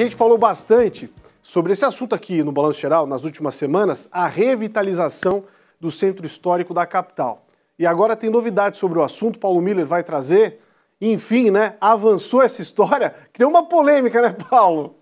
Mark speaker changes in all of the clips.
Speaker 1: A gente falou bastante sobre esse assunto aqui no Balanço Geral nas últimas semanas, a revitalização do centro histórico da capital. E agora tem novidades sobre o assunto, Paulo Miller vai trazer. Enfim, né, avançou essa história, criou uma polêmica, né, Paulo?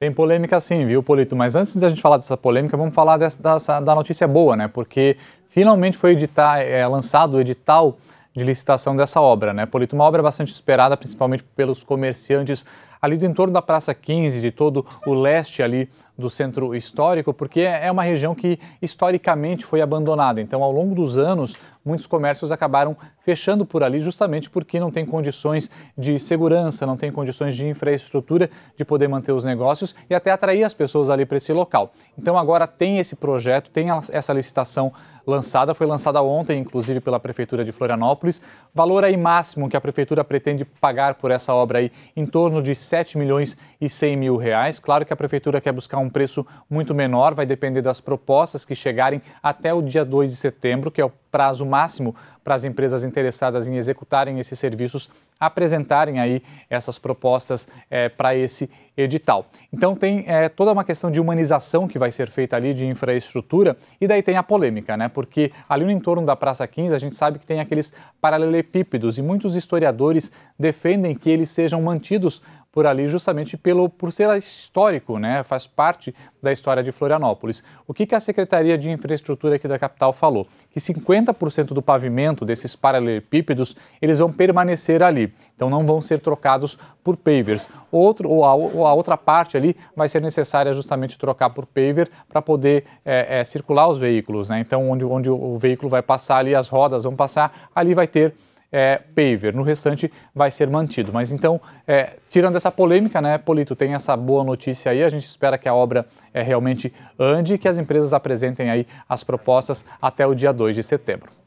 Speaker 2: Tem polêmica sim, viu, Polito? Mas antes de a gente falar dessa polêmica, vamos falar dessa, dessa da notícia boa, né? Porque finalmente foi editar, é, lançado o edital de licitação dessa obra, né, Polito? Uma obra bastante esperada, principalmente pelos comerciantes ali do entorno da Praça 15, de todo o leste ali do centro histórico, porque é uma região que historicamente foi abandonada. Então, ao longo dos anos, muitos comércios acabaram fechando por ali, justamente porque não tem condições de segurança, não tem condições de infraestrutura de poder manter os negócios e até atrair as pessoas ali para esse local. Então, agora tem esse projeto, tem essa licitação lançada, foi lançada ontem, inclusive, pela Prefeitura de Florianópolis. Valor aí máximo que a Prefeitura pretende pagar por essa obra aí, em torno de 7 milhões e 100 mil reais. Claro que a Prefeitura quer buscar um um preço muito menor, vai depender das propostas que chegarem até o dia 2 de setembro, que é o prazo máximo para as empresas interessadas em executarem esses serviços apresentarem aí essas propostas é, para esse edital. Então tem é, toda uma questão de humanização que vai ser feita ali de infraestrutura e daí tem a polêmica, né? Porque ali no entorno da Praça 15 a gente sabe que tem aqueles paralelepípedos e muitos historiadores defendem que eles sejam mantidos por ali justamente pelo por ser histórico, né? Faz parte da história de Florianópolis. O que, que a Secretaria de Infraestrutura aqui da capital falou? Que 50 cento do pavimento desses paralelepípedos, eles vão permanecer ali, então não vão ser trocados por pavers. Outro, ou, a, ou a outra parte ali vai ser necessária justamente trocar por paver para poder é, é, circular os veículos, né? Então onde, onde o veículo vai passar ali, as rodas vão passar, ali vai ter é, paver, no restante vai ser mantido. Mas então, é, tirando essa polêmica, né, Polito, tem essa boa notícia aí, a gente espera que a obra é, realmente ande e que as empresas apresentem aí as propostas até o dia 2 de setembro.